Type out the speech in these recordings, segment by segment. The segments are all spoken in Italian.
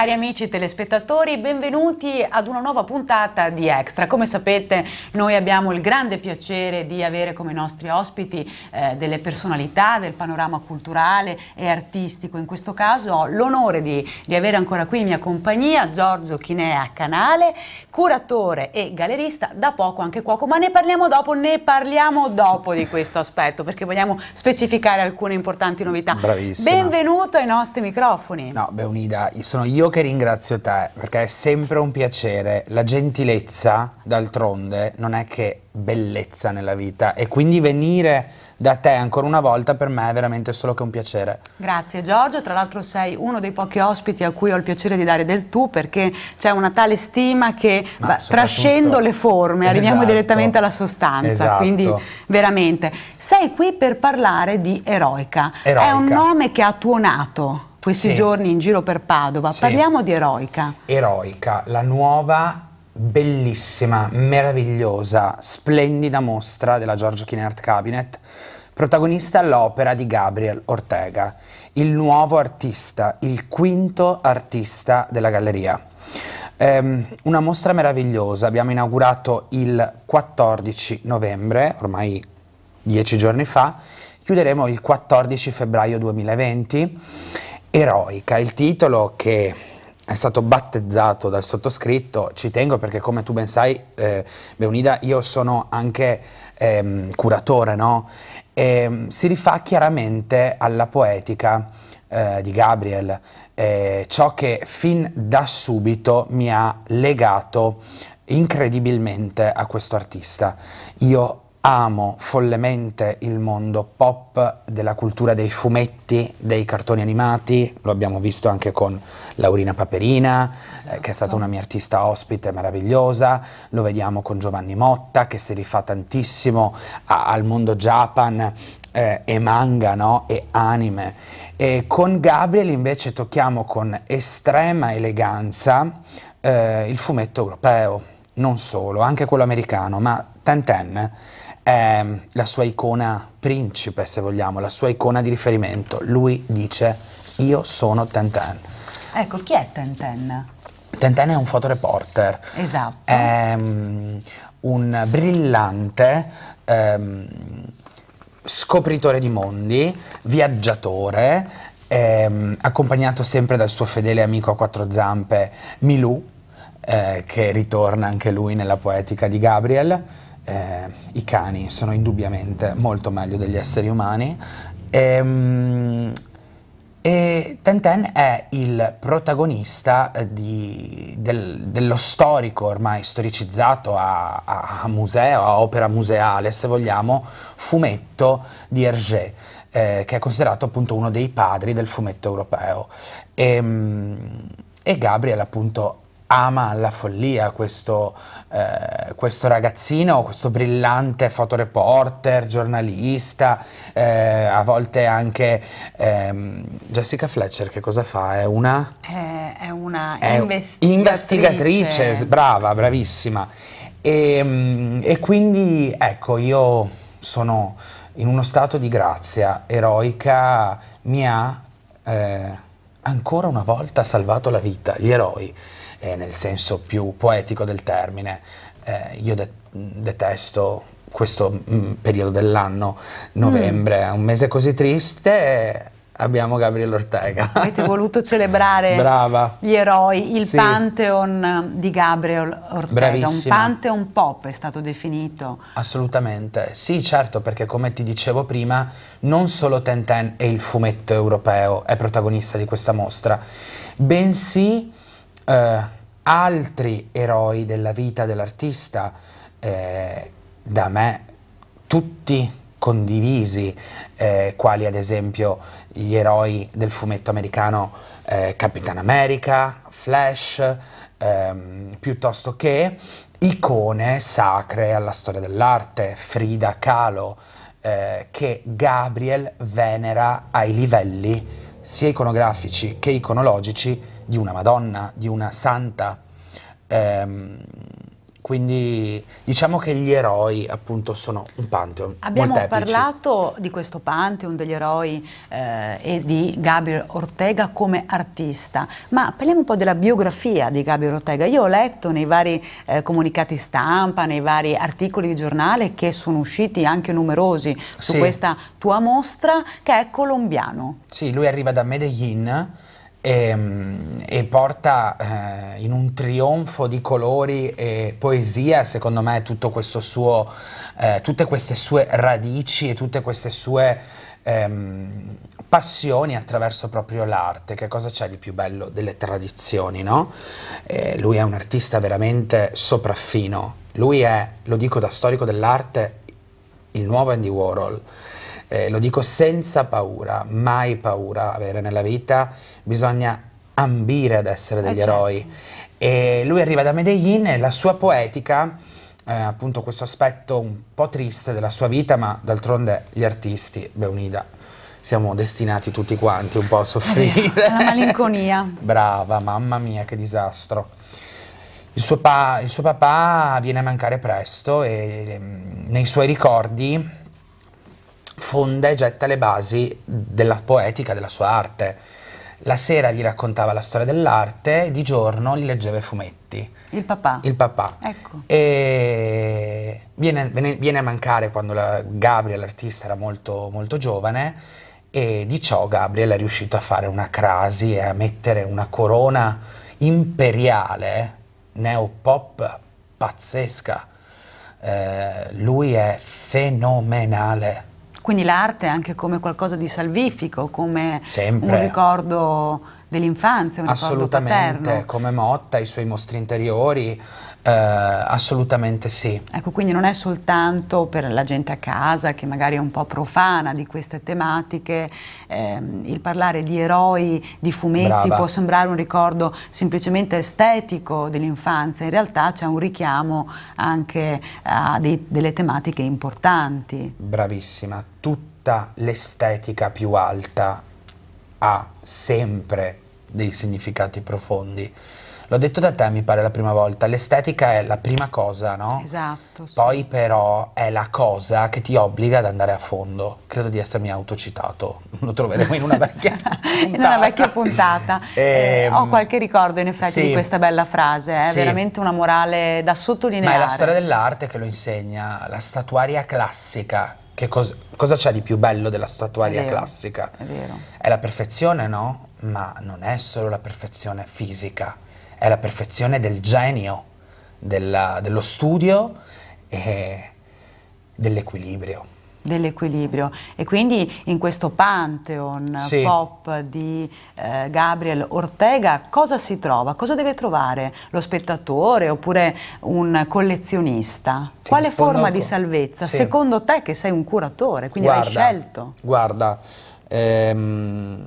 Cari amici telespettatori, benvenuti ad una nuova puntata di Extra. Come sapete, noi abbiamo il grande piacere di avere come nostri ospiti eh, delle personalità del panorama culturale e artistico. In questo caso ho l'onore di, di, avere ancora qui in mia compagnia Giorgio Chinea Canale, curatore e gallerista, da poco anche cuoco, ma ne parliamo dopo, ne parliamo dopo di questo aspetto perché vogliamo specificare alcune importanti novità. Bravissimo. Benvenuto ai nostri microfoni. No, Beunida, sono io io che ringrazio te, perché è sempre un piacere. La gentilezza, d'altronde, non è che bellezza nella vita e quindi venire da te ancora una volta per me è veramente solo che un piacere. Grazie Giorgio, tra l'altro sei uno dei pochi ospiti a cui ho il piacere di dare del tu perché c'è una tale stima che va, trascendo le forme, arriviamo esatto. direttamente alla sostanza, esatto. quindi veramente. Sei qui per parlare di Eroica. Eroica. È un nome che ha tuonato questi sì. giorni in giro per Padova. Sì. Parliamo di Eroica. Eroica, la nuova bellissima, meravigliosa, splendida mostra della Giorgio Kinert Cabinet, protagonista all'opera di Gabriel Ortega, il nuovo artista, il quinto artista della galleria. Um, una mostra meravigliosa, abbiamo inaugurato il 14 novembre, ormai dieci giorni fa, chiuderemo il 14 febbraio 2020 Eroica, il titolo che è stato battezzato dal sottoscritto, ci tengo perché come tu ben sai, eh, Beunida, io sono anche ehm, curatore, no? E, ehm, si rifà chiaramente alla poetica eh, di Gabriel, eh, ciò che fin da subito mi ha legato incredibilmente a questo artista. Io amo follemente il mondo pop della cultura dei fumetti, dei cartoni animati, lo abbiamo visto anche con Laurina Paperina, esatto. eh, che è stata esatto. una mia artista ospite meravigliosa, lo vediamo con Giovanni Motta, che si rifà tantissimo a, al mondo Japan eh, e manga no? e anime. E con Gabriel invece tocchiamo con estrema eleganza eh, il fumetto europeo, non solo, anche quello americano, ma Ten Ten è la sua icona principe, se vogliamo, la sua icona di riferimento. Lui dice io sono Ten Ten. Ecco, chi è Ten Ten? Ten Ten è un fotoreporter. Esatto. È um, ehm, un brillante um, scopritore di mondi, viaggiatore, um, accompagnato sempre dal suo fedele amico a quattro zampe Milou, eh, che ritorna anche lui nella poetica di Gabriel eh, i cani sono indubbiamente molto meglio degli esseri umani. Ehm, e, e Tenten è il protagonista eh, di, del, dello storico ormai storicizzato a, a, museo, a opera museale, se vogliamo, fumetto di Hergé, eh, che è considerato appunto uno dei padri del fumetto europeo. E, ehm, e Gabriel appunto ama alla follia questo, eh, questo, ragazzino, questo brillante fotoreporter, giornalista, eh, a volte anche ehm, Jessica Fletcher che cosa fa? È una? È, è una è investigatrice. investigatrice. brava, bravissima. E, ehm, e quindi ecco, io sono in uno stato di grazia eroica, mi ha eh, ancora una volta salvato la vita, gli eroi eh, nel senso più poetico del termine. Eh, io de detesto questo mh, mm, periodo dell'anno, mm. novembre, mm. un mese così triste abbiamo Gabriele Ortega. Avete voluto celebrare Brava. gli eroi, il sì. Pantheon di Gabriele Ortega, Bravissima. un Pantheon pop è stato definito. Assolutamente, sì certo perché come ti dicevo prima non solo Tenten e il fumetto europeo, è protagonista di questa mostra, bensì eh, altri eroi della vita dell'artista, eh, da me tutti condivisi, eh, quali ad esempio gli eroi del fumetto americano eh, Capitan America, Flash, ehm, piuttosto che icone sacre alla storia dell'arte, Frida Kahlo, eh, che Gabriel venera ai livelli sia iconografici che iconologici di una Madonna, di una santa. Ehm, quindi diciamo che gli eroi appunto sono un pantheon. Abbiamo molteplici. parlato di questo pantheon degli eroi eh, e di Gabriel Ortega come artista, ma parliamo un po' della biografia di Gabriel Ortega. Io ho letto nei vari eh, comunicati stampa, nei vari articoli di giornale che sono usciti anche numerosi su sì. questa tua mostra che è colombiano. Sì, lui arriva da Medellin e, ehm, e porta eh, in un trionfo di colori e poesia, secondo me, suo, eh, tutte queste sue radici e tutte queste sue ehm, passioni attraverso proprio l'arte. Che cosa c'è di più bello delle tradizioni, no? Eh, lui è un artista veramente sopraffino. Lui è, lo dico da storico dell'arte, il nuovo Andy Warhol eh, lo dico senza paura, mai paura avere nella vita, bisogna ambire ad essere degli eh certo. eroi. E lui arriva da Medellin e la sua poetica, eh, appunto questo aspetto un po' triste della sua vita, ma d'altronde gli artisti, Beunida, siamo destinati tutti quanti un po' a soffrire. È una malinconia. Brava, mamma mia, che disastro. Il suo, il suo, papà viene a mancare presto e mm, nei suoi ricordi fonda e getta le basi della poetica, della sua arte. La sera gli raccontava la storia dell'arte, di giorno gli leggeva i fumetti. Il papà. Il papà. Ecco. E viene, viene a mancare quando la Gabriel, l'artista, era molto, molto giovane e di ciò Gabriel è riuscito a fare una crasi e a mettere una corona imperiale neopop pazzesca. Eh, lui è fenomenale quindi l'arte anche come qualcosa di salvifico, come Sempre. un ricordo dell'infanzia, un Assolutamente, paterno. come Motta, i suoi mostri interiori, eh, assolutamente sì. Ecco, quindi non è soltanto per la gente a casa che magari è un po' profana di queste tematiche, eh, il parlare di eroi, di fumetti Brava. può sembrare un ricordo semplicemente estetico dell'infanzia, in realtà c'è un richiamo anche a dei, delle tematiche importanti. Bravissima, tutta l'estetica più alta ha sempre dei significati profondi. L'ho detto da te, mi pare la prima volta, l'estetica è la prima cosa, no? Esatto. Sì. Poi però è la cosa che ti obbliga ad andare a fondo. Credo di essermi autocitato, lo troveremo in una vecchia puntata. in una vecchia puntata. Eh, ehm, ho qualche ricordo in effetti sì. di questa bella frase, è eh? sì. veramente una morale da sottolineare. Ma è la storia dell'arte che lo insegna, la statuaria classica cos cosa c'è di più bello della statuaria è vero, classica? È vero. È la perfezione, no? Ma non è solo la perfezione fisica, è la perfezione del genio, della, dello studio e dell'equilibrio dell'equilibrio e quindi in questo pantheon sì. pop di eh, Gabriel Ortega cosa si trova? Cosa deve trovare lo spettatore oppure un collezionista? Ti Quale forma di salvezza? Sì. Secondo te che sei un curatore, quindi guarda, l'hai scelto? Guarda, ehm,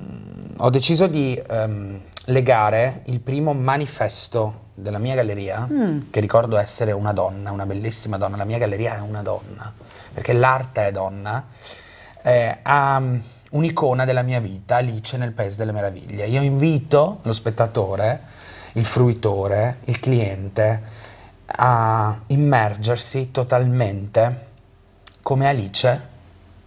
ho deciso di ehm, legare il primo manifesto della mia galleria, mm. che ricordo essere una donna, una bellissima donna, la mia galleria è una donna perché l'arte è donna, eh, ha mm, un'icona della mia vita, Alice nel Paese delle Meraviglie. Io invito lo spettatore, il fruitore, il cliente a immergersi totalmente come Alice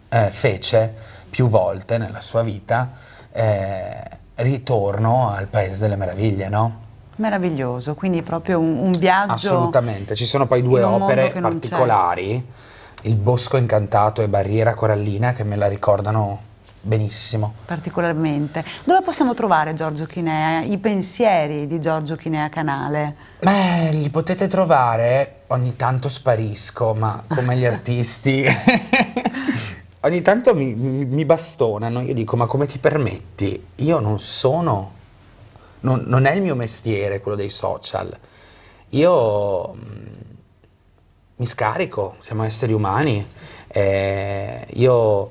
eh, fece più volte nella sua vita eh, ritorno al Paese delle Meraviglie, no? Meraviglioso, quindi proprio un, un viaggio. Assolutamente, ci sono poi due opere particolari il Bosco Incantato e Barriera Corallina che me la ricordano benissimo. Particolarmente. Dove possiamo trovare Giorgio Chinea, i pensieri di Giorgio Chinea Canale? Beh, li potete trovare, ogni tanto sparisco, ma come gli artisti... ogni tanto mi, mi, bastonano, io dico ma come ti permetti? Io non sono, non, non è il mio mestiere quello dei social. Io mm, mi scarico, siamo esseri umani. Eh, io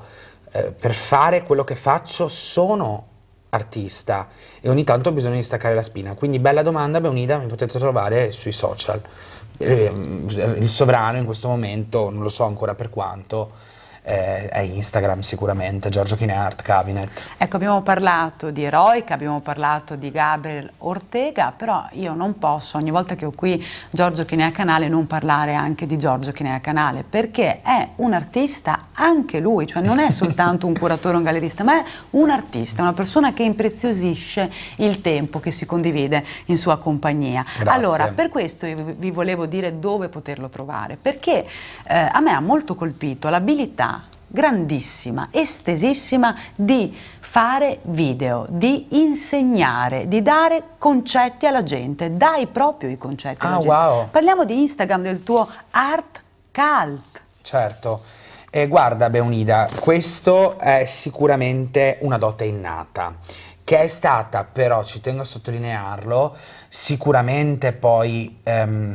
eh, per fare quello che faccio sono artista e ogni tanto ho bisogno di staccare la spina. Quindi bella domanda, Beunida, mi potete trovare sui social. Eh, il sovrano in questo momento, non lo so ancora per quanto, eh, è Instagram sicuramente, Giorgio Chineart, Cabinet. Ecco, abbiamo parlato di Eroica, abbiamo parlato di Gabriel Ortega, però io non posso ogni volta che ho qui Giorgio Chinea Canale non parlare anche di Giorgio Chinea Canale, perché è un artista anche lui, cioè non è soltanto un curatore o un gallerista, ma è un artista, una persona che impreziosisce il tempo che si condivide in sua compagnia. Grazie. Allora, per questo vi volevo dire dove poterlo trovare, perché eh, a me ha molto colpito l'abilità grandissima, estesissima di fare video, di insegnare, di dare concetti alla gente, dai proprio i concetti ah, wow. Parliamo di Instagram, del tuo art cult. Certo. E guarda Beonida, questo è sicuramente una dote innata che è stata però, ci tengo a sottolinearlo, sicuramente poi ehm,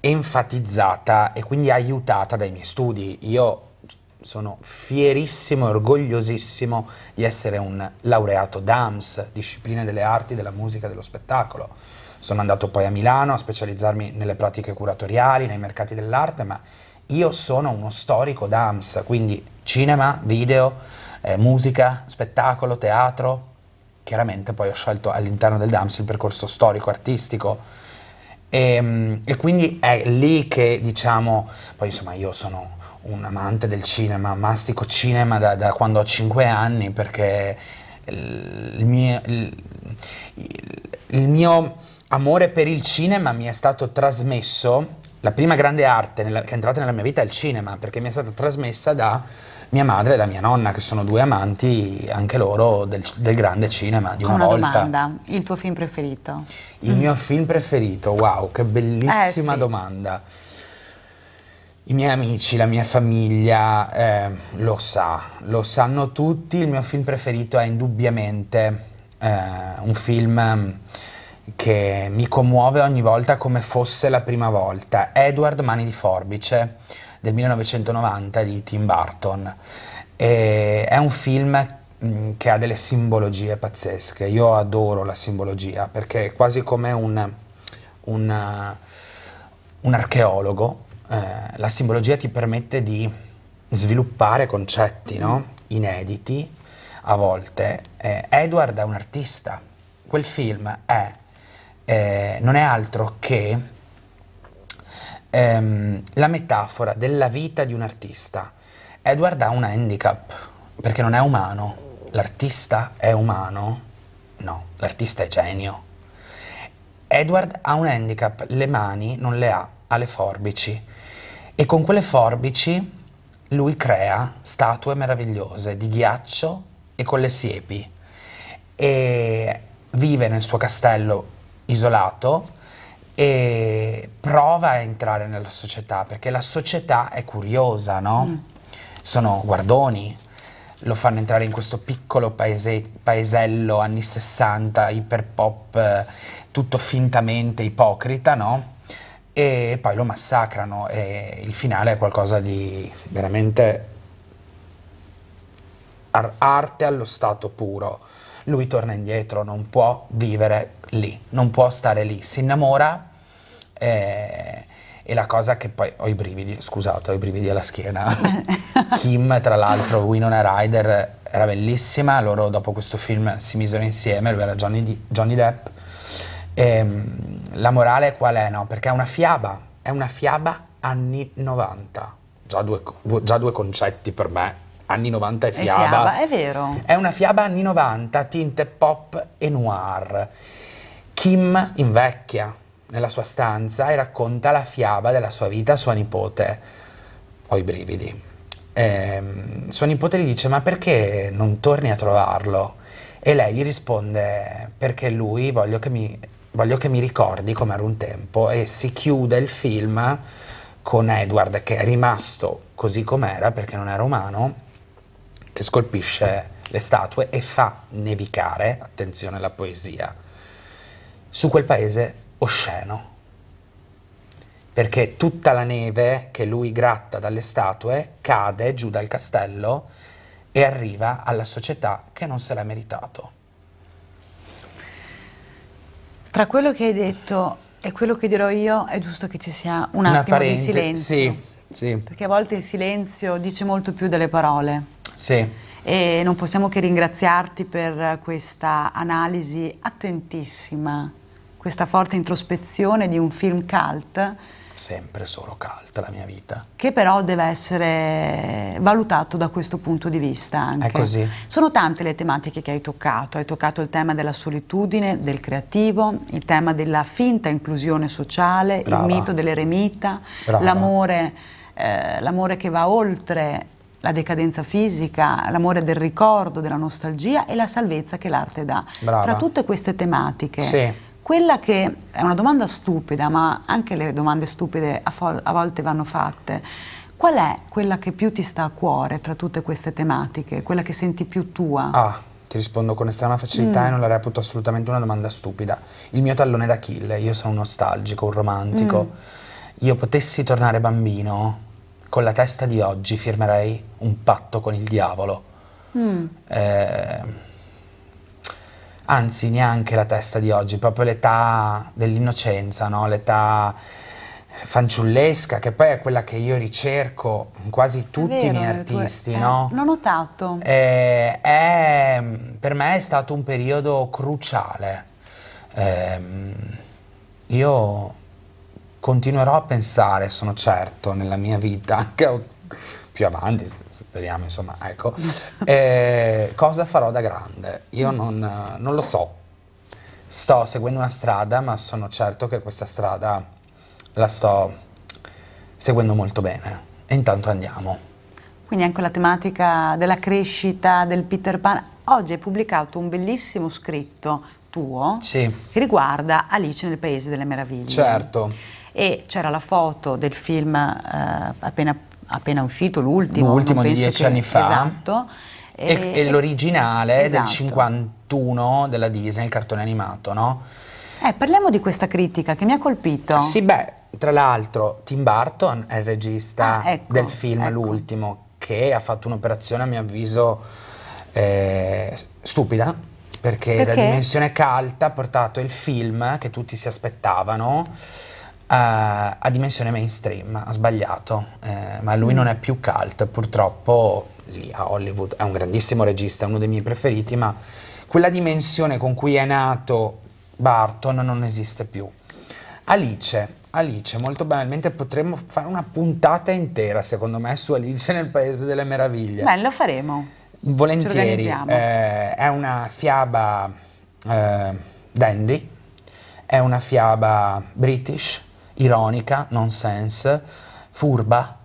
enfatizzata e quindi aiutata dai miei studi. Io sono fierissimo e orgogliosissimo di essere un laureato DAMS, discipline delle arti, della musica, dello spettacolo. Sono andato poi a Milano a specializzarmi nelle pratiche curatoriali, nei mercati dell'arte, ma io sono uno storico DAMS, quindi cinema, video, eh, musica, spettacolo, teatro. Chiaramente poi ho scelto all'interno del DAMS il percorso storico-artistico e, ehm, e, quindi è lì che diciamo, poi insomma io sono un amante del cinema, mastico cinema da, da quando ho 5 anni perché il mio, il, il mio, amore per il cinema mi è stato trasmesso, la prima grande arte nella, che è entrata nella mia vita è il cinema, perché mi è stata trasmessa da mia madre e da mia nonna, che sono due amanti anche loro del, del grande cinema di una, una volta. domanda, il tuo film preferito? Il mm. mio film preferito, wow, che bellissima eh, sì. domanda i miei amici, la mia famiglia eh, lo sa, lo sanno tutti, il mio film preferito è indubbiamente eh, un film che mi commuove ogni volta come fosse la prima volta, Edward Mani di Forbice del 1990 di Tim Burton. E è un film mm, che ha delle simbologie pazzesche, io adoro la simbologia perché è quasi come un, un, un archeologo eh, la simbologia ti permette di sviluppare concetti no? inediti a volte. Eh, Edward è un artista, quel film è, eh, non è altro che ehm, la metafora della vita di un artista. Edward ha un handicap perché non è umano. L'artista è umano? No, l'artista è genio. Edward ha un handicap, le mani non le ha, ha le forbici e con quelle forbici lui crea statue meravigliose di ghiaccio e con le siepi e vive nel suo castello isolato e prova a entrare nella società perché la società è curiosa, no? Mm. Sono guardoni, lo fanno entrare in questo piccolo paese, paesello anni 60, iperpop, eh, tutto fintamente ipocrita, no? e poi lo massacrano e il finale è qualcosa di veramente arte allo stato puro. Lui torna indietro, non può vivere lì, non può stare lì, si innamora e, eh, e la cosa che poi ho i brividi, scusate, ho i brividi alla schiena. Kim, tra l'altro, Winona Ryder era bellissima, loro dopo questo film si misero insieme, lui era Johnny, D Johnny Depp e, ehm, la morale qual è? No? Perché è una fiaba, è una fiaba anni 90. Già due, già due concetti per me. Anni 90 e fiaba. È fiaba, è vero. È una fiaba anni 90, tinte pop e noir. Kim invecchia nella sua stanza e racconta la fiaba della sua vita a sua nipote. Ho i brividi. E, ehm, sua nipote gli dice: Ma perché non torni a trovarlo? E lei gli risponde: Perché lui voglio che mi voglio che mi ricordi com'era un tempo e si chiude il film con Edward che è rimasto così com'era perché non era umano, che scolpisce le statue e fa nevicare, attenzione alla poesia, su quel paese osceno. Perché tutta la neve che lui gratta dalle statue cade giù dal castello e arriva alla società che non se l'ha meritato. Tra quello che hai detto e quello che dirò io è giusto che ci sia un attimo parente, di silenzio. Sì, sì. Perché a volte il silenzio dice molto più delle parole. Sì. E non possiamo che ringraziarti per questa analisi attentissima, questa forte introspezione di un film cult sempre solo calda la mia vita. Che però deve essere valutato da questo punto di vista anche. È così. Sono tante le tematiche che hai toccato, hai toccato il tema della solitudine, del creativo, il tema della finta inclusione sociale, Brava. il mito dell'eremita, l'amore, eh, l'amore che va oltre la decadenza fisica, l'amore del ricordo, della nostalgia e la salvezza che l'arte dà. Brava. Tra tutte queste tematiche, sì quella che è una domanda stupida, ma anche le domande stupide a, a volte vanno fatte, qual è quella che più ti sta a cuore tra tutte queste tematiche, quella che senti più tua? Ah, ti rispondo con estrema facilità mm. e non la reputo assolutamente una domanda stupida. Il mio tallone d'Achille, io sono un nostalgico, un romantico. Mm. Io potessi tornare bambino, con la testa di oggi firmerei un patto con il diavolo. Mm. Eh, anzi neanche la testa di oggi, proprio l'età dell'innocenza, no? l'età fanciullesca, che poi è quella che io ricerco in quasi tutti vero, i miei artisti. Tue... Eh, no? L'ho notato. E, eh, è, per me è stato un periodo cruciale. Ehm, io continuerò a pensare, sono certo, nella mia vita, anche a più avanti, speriamo insomma, ecco, eh, cosa farò da grande? Io non, non, lo so, sto seguendo una strada ma sono certo che questa strada la sto seguendo molto bene e intanto andiamo. Quindi anche la tematica della crescita, del Peter Pan. Oggi hai pubblicato un bellissimo scritto tuo sì. che riguarda Alice nel Paese delle Meraviglie. Certo. E c'era la foto del film eh, appena appena uscito l'ultimo. L'ultimo di dieci che, anni fa. Esatto. E, e, e l'originale esatto. del 51 della Disney, il cartone animato, no? Eh, parliamo di questa critica che mi ha colpito. Sì, beh, tra l'altro Tim Burton è il regista ah, ecco, del film ecco. L'ultimo, che ha fatto un'operazione a mio avviso eh, stupida, perché, perché la dimensione calda ha portato il film che tutti si aspettavano a, a dimensione mainstream, ha sbagliato, eh, ma lui mm. non è più cult, purtroppo lì a Hollywood è un grandissimo regista, è uno dei miei preferiti, ma quella dimensione con cui è nato Barton non esiste più. Alice, Alice, molto banalmente potremmo fare una puntata intera, secondo me, su Alice nel Paese delle Meraviglie. Beh, lo faremo. Volentieri. Eh, è una fiaba eh, dandy, è una fiaba british, ironica, nonsense, furba,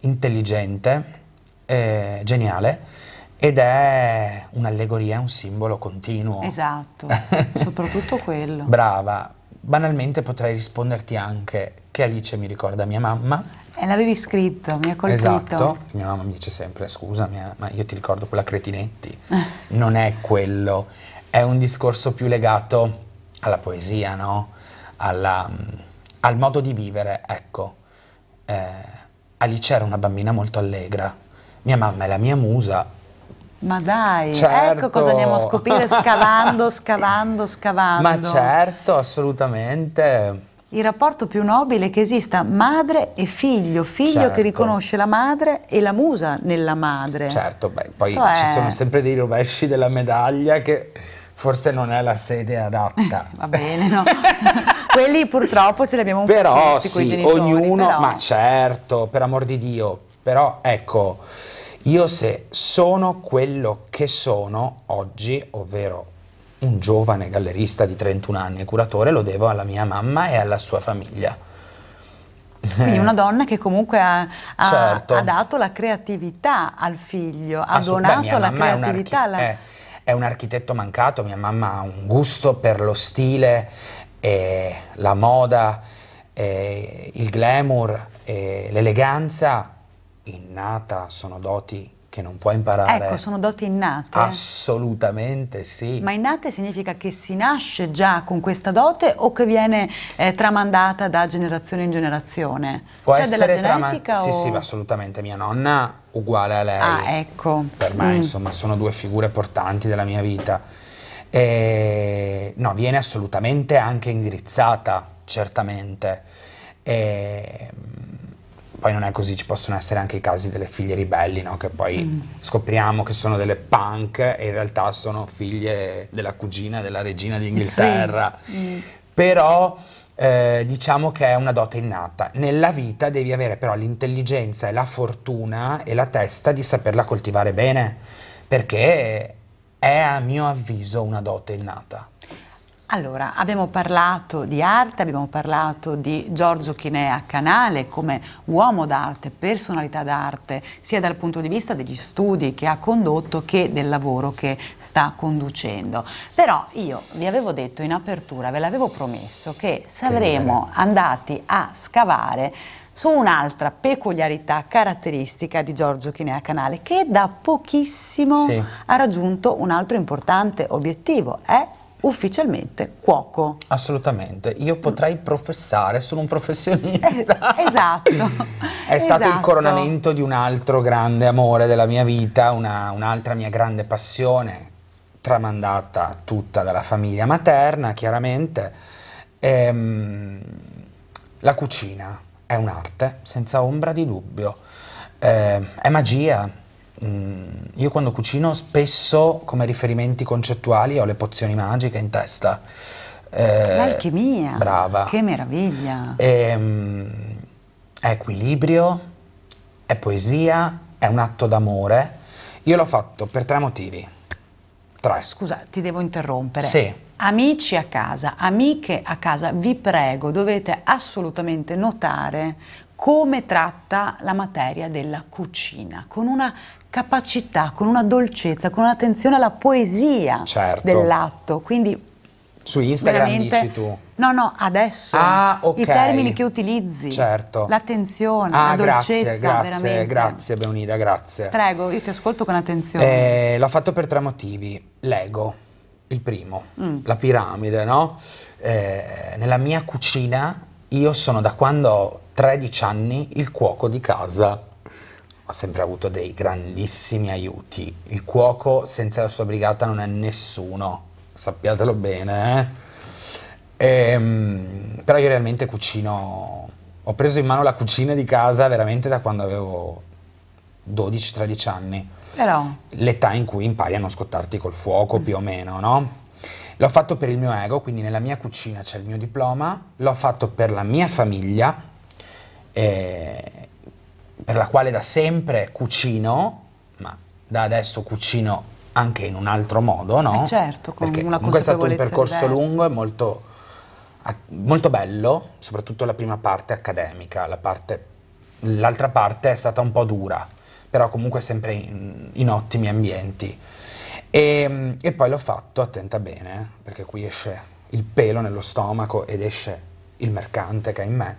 intelligente, eh, geniale. Ed è un'allegoria, un simbolo continuo. Esatto, soprattutto quello. Brava. Banalmente potrei risponderti anche che Alice mi ricorda mia mamma. E eh, l'avevi scritto, mi ha colpito. Esatto, mia mamma mi dice sempre, scusami ma io ti ricordo quella cretinetti. non è quello, è un discorso più legato alla poesia, no? Alla, mm, al modo di vivere, ecco. Eh, Alice era una bambina molto allegra, mia mamma è la mia musa. Ma dai, ecco certo. ecco cosa andiamo a scoprire scavando, scavando, scavando. Ma certo, assolutamente. Il rapporto più nobile che esista madre e figlio, figlio certo. che riconosce la madre e la musa nella madre. Certo, beh, poi Sto ci è... sono sempre dei rovesci della medaglia che forse non è la sede eh, adatta. va bene, no. Quelli purtroppo ce li abbiamo un però, po' Però sì, genitori, ognuno, però... ma certo, per amor di Dio, però ecco, io se sono quello che sono oggi, ovvero un giovane gallerista di 31 anni e curatore, lo devo alla mia mamma e alla sua famiglia. Quindi una donna che comunque ha, ha, certo. ha dato la creatività al figlio, ha Assu ah, donato la creatività alla... Eh è un architetto mancato, mia mamma ha un gusto per lo stile, eh, la moda, eh, il glamour, eh, l'eleganza innata, sono doti che non puoi imparare. Ecco, sono doti innate. Assolutamente sì. Ma innate significa che si nasce già con questa dote o che viene eh, tramandata da generazione in generazione? Può cioè essere tramandata. Sì, o... sì, assolutamente. Mia nonna uguale a lei. Ah, ecco. Per me, mm. insomma, sono due figure portanti della mia vita. E, no, viene assolutamente anche indirizzata, certamente. E, mm, poi non è così, ci possono essere anche i casi delle figlie ribelli, no? che poi mm. scopriamo che sono delle punk e in realtà sono figlie della cugina della regina d'Inghilterra. Sì. Mm. Però eh, diciamo che è una dote innata. Nella vita devi avere però l'intelligenza e la fortuna e la testa di saperla coltivare bene, perché è a mio avviso una dote innata. Allora, abbiamo parlato di arte, abbiamo parlato di Giorgio Chinea Canale come uomo d'arte, personalità d'arte, sia dal punto di vista degli studi che ha condotto che del lavoro che sta conducendo. Però io vi avevo detto in apertura, ve l'avevo promesso, che saremo andati a scavare su un'altra peculiarità caratteristica di Giorgio Chinea Canale che da pochissimo sì. ha raggiunto un altro importante obiettivo, è eh? ufficialmente cuoco. Assolutamente, io potrei professare, sono un professionista. Es esatto. È esatto. stato il esatto. coronamento di un altro grande amore della mia vita, un'altra mia grande passione, tramandata tutta dalla famiglia materna, chiaramente. Ehm, la cucina è un'arte, senza ombra di dubbio, eh, è magia Mm, io quando cucino spesso come riferimenti concettuali ho le pozioni magiche in testa. Eh, L'alchimia. Brava. Che meraviglia. E, ehm, è equilibrio, è poesia, è un atto d'amore. Io l'ho fatto per tre motivi. Tre. Scusa, ti devo interrompere. Sì. Amici a casa, amiche a casa, vi prego, dovete assolutamente notare come tratta la materia della cucina, con una capacità, con una dolcezza, con un'attenzione alla poesia certo. dell'atto. Quindi su Instagram dici tu? No, no, adesso. Ah, ok. I termini che utilizzi. Certo. L'attenzione, ah, la grazie, dolcezza, grazie, veramente. grazie Beonida, grazie. Prego, io ti ascolto con attenzione. Eh, l'ho fatto per tre motivi. L'ego, il primo, mm. la piramide, no? Eh, nella mia cucina io sono da quando ho 13 anni il cuoco di casa ho sempre avuto dei grandissimi aiuti. Il cuoco senza la sua brigata non è nessuno, sappiatelo bene. Eh? E, ehm, però io realmente cucino, ho preso in mano la cucina di casa veramente da quando avevo 12-13 anni. Però... L'età in cui impari a non scottarti col fuoco più o meno, no? L'ho fatto per il mio ego, quindi nella mia cucina c'è il mio diploma, l'ho fatto per la mia famiglia. Eh, per la quale da sempre cucino, ma da adesso cucino anche in un altro modo, no? Eh certo, con Perché una comunque è stato un percorso diversa. lungo e molto, molto bello, soprattutto la prima parte accademica, l'altra la parte, parte è stata un po' dura, però comunque sempre in, in ottimi ambienti. E, ehm, e poi l'ho fatto, attenta bene, eh, perché qui esce il pelo nello stomaco ed esce il mercante che è in me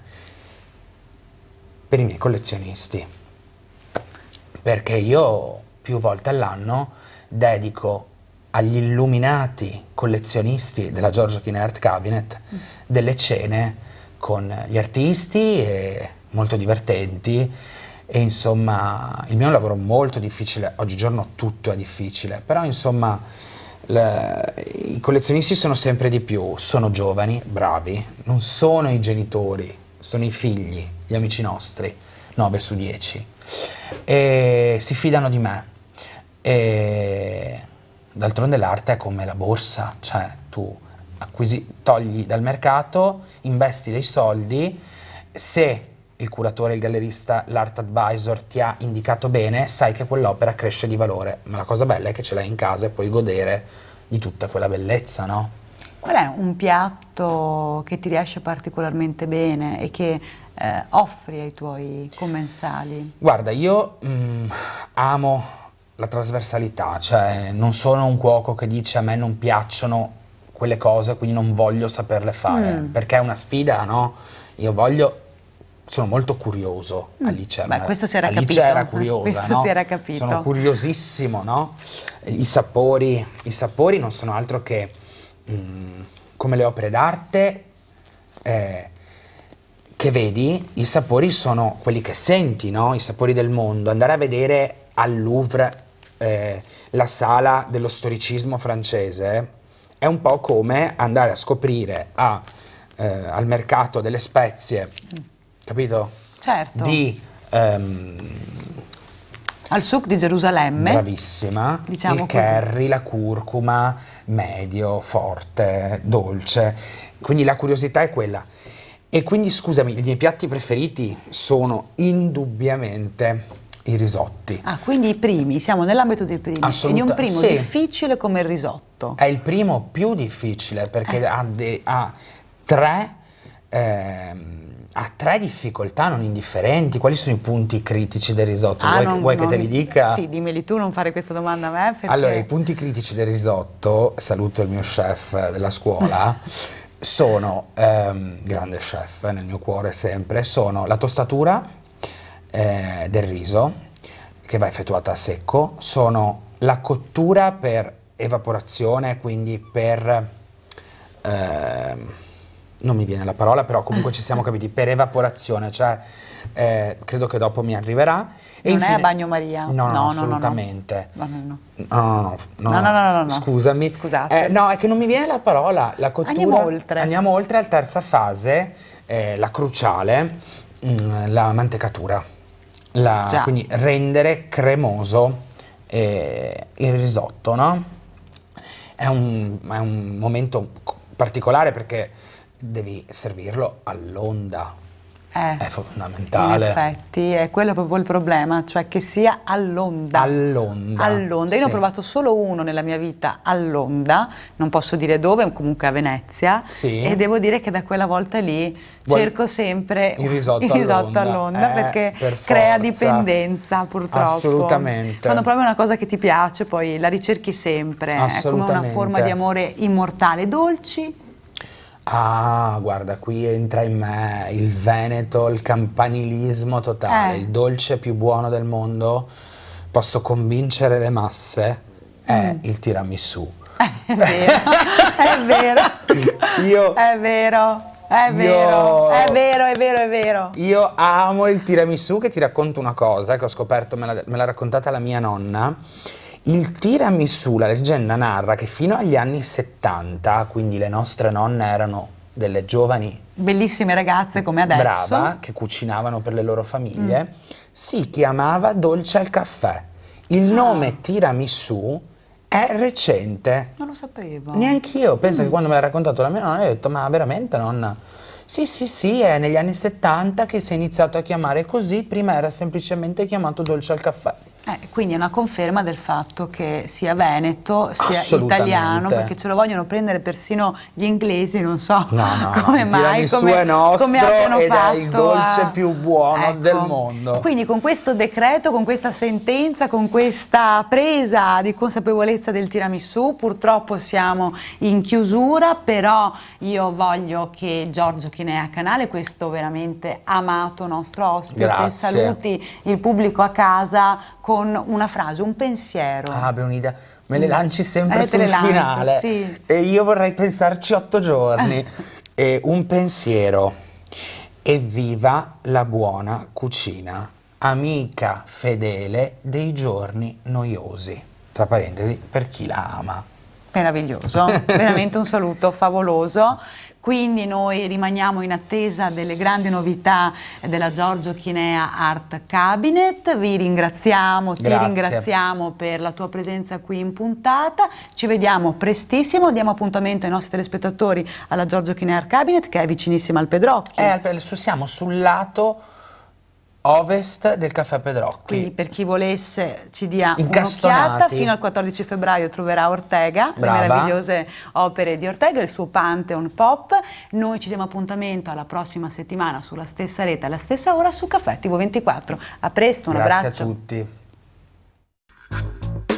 per i miei collezionisti, perché io più volte all'anno dedico agli illuminati collezionisti della Giorgio Kine Art Cabinet mm. delle cene con gli artisti molto divertenti e insomma il mio lavoro è molto difficile, oggigiorno tutto è difficile, però insomma le, i collezionisti sono sempre di più, sono giovani, bravi, non sono i genitori sono i figli, gli amici nostri, 9 su 10. E si fidano di me. E d'altronde l'arte è come la borsa, cioè tu acquisi, togli dal mercato, investi dei soldi, se il curatore, il gallerista, l'art advisor ti ha indicato bene, sai che quell'opera cresce di valore, ma la cosa bella è che ce l'hai in casa e puoi godere di tutta quella bellezza, no? Qual è un piatto che ti riesce particolarmente bene e che eh, offri ai tuoi commensali? Guarda, io mm, amo la trasversalità, cioè non sono un cuoco che dice a me non piacciono quelle cose, quindi non voglio saperle fare, mm. perché è una sfida, no? Io voglio sono molto curioso mm. Alice, Beh, questo si era Alice capito. era curiosa, no? si era capito. Sono curiosissimo, no? I sapori, i sapori non sono altro che Mm, come le opere d'arte eh, che vedi, i sapori sono quelli che senti, no? i sapori del mondo. Andare a vedere al Louvre eh, la sala dello storicismo francese eh, è un po' come andare a scoprire a, eh, al mercato delle spezie, capito? Certo. Di, ehm, al souk di Gerusalemme. Bravissima. Diciamo il così. curry, la curcuma, medio, forte, dolce. Quindi la curiosità è quella. E quindi scusami, i miei piatti preferiti sono indubbiamente i risotti. Ah, quindi i primi, siamo nell'ambito dei primi. Quindi un primo sì. difficile come il risotto. È il primo più difficile perché eh. ha, ha, tre... Ehm, ha tre difficoltà non indifferenti. Quali sono i punti critici del risotto? Ah, vuoi, non, vuoi non, che te li dica? Sì, dimmeli tu, non fare questa domanda a me. Perché... Allora, i punti critici del risotto, saluto il mio chef della scuola, sono, ehm, grande chef nel mio cuore sempre, sono la tostatura eh, del riso, che va effettuata a secco, sono la cottura per evaporazione, quindi per... Ehm, non mi viene la parola, però comunque ci siamo capiti, per evaporazione, cioè eh, credo che dopo mi arriverà. E non infine, è a bagnomaria? No, no, no assolutamente. No no. No, no, no, no. Scusami. Scusate. Eh, no, è che non mi viene la parola, la cottura. Andiamo oltre. Andiamo oltre alla terza fase, eh, la cruciale, mh, mm, la mantecatura. La, quindi rendere cremoso eh, il risotto, no? È un, è un momento particolare perché devi servirlo all'onda. Eh, è fondamentale. In effetti, è quello proprio il problema, cioè che sia all'onda. All'onda. all'onda. Io sì. ne ho provato solo uno nella mia vita all'onda, non posso dire dove, comunque a Venezia. Sì. E devo dire che da quella volta lì Vuoi cerco sempre il risotto, il risotto all'onda, all'onda eh, perché per crea dipendenza purtroppo. Assolutamente. Quando provi una cosa che ti piace, poi la ricerchi sempre. È come una forma di amore immortale. Dolci Ah, guarda, qui entra in me il Veneto, il campanilismo totale, eh. il dolce più buono del mondo. Posso convincere le masse? È mm. il tiramisù. È vero, è vero. Io, è vero. È vero, io, è vero, è vero, è vero. Io amo il tiramisù che ti racconto una cosa che ho scoperto, me l'ha, me l'ha raccontata la mia nonna il tiramisù, la leggenda narra che fino agli anni 70, quindi le nostre nonne erano delle giovani bellissime ragazze come adesso brava che cucinavano per le loro famiglie mm. si chiamava dolce al caffè il ah. nome tiramisù è recente non lo sapevo neanche io penso mm. che quando me l'ha raccontato la mia nonna ho detto ma veramente nonna sì, sì, sì, è negli anni 70 che si è iniziato a chiamare così, prima era semplicemente chiamato dolce al caffè. Eh, quindi è una conferma del fatto che sia veneto, sia italiano, perché ce lo vogliono prendere persino gli inglesi, non so no, no, come no, mai, il come, è nostro come abbiano ed fatto. È il dolce a... più buono ecco. del mondo. Quindi con questo decreto, con questa sentenza, con questa presa di consapevolezza del tiramisù, purtroppo siamo in chiusura, però io voglio che Giorgio Chinea Canale, questo veramente amato nostro ospite, Grazie. saluti il pubblico a casa con con una frase, un pensiero. Ah, beh, un'idea. Me le lanci sempre eh, sul le finale. Sì. E io vorrei pensarci otto giorni. e un pensiero. Evviva la buona cucina, amica fedele dei giorni noiosi. Tra parentesi, per chi la ama. Meraviglioso, veramente un saluto favoloso. Quindi noi rimaniamo in attesa delle grandi novità della Giorgio Chinea Art Cabinet. Vi ringraziamo, Grazie. ti ringraziamo per la tua presenza qui in puntata. Ci vediamo prestissimo, diamo appuntamento ai nostri telespettatori alla Giorgio Chinea Art Cabinet che è vicinissima al Pedrocchi. Eh, siamo sul lato ovest del Caffè Pedrocchi. Quindi per chi volesse ci dia un'occhiata, fino al 14 febbraio troverà Ortega, Brava. le meravigliose opere di Ortega, il suo Pantheon Pop. Noi ci diamo appuntamento alla prossima settimana sulla stessa rete, alla stessa ora su Caffè TV24. A presto, un Grazie abbraccio. Grazie a tutti.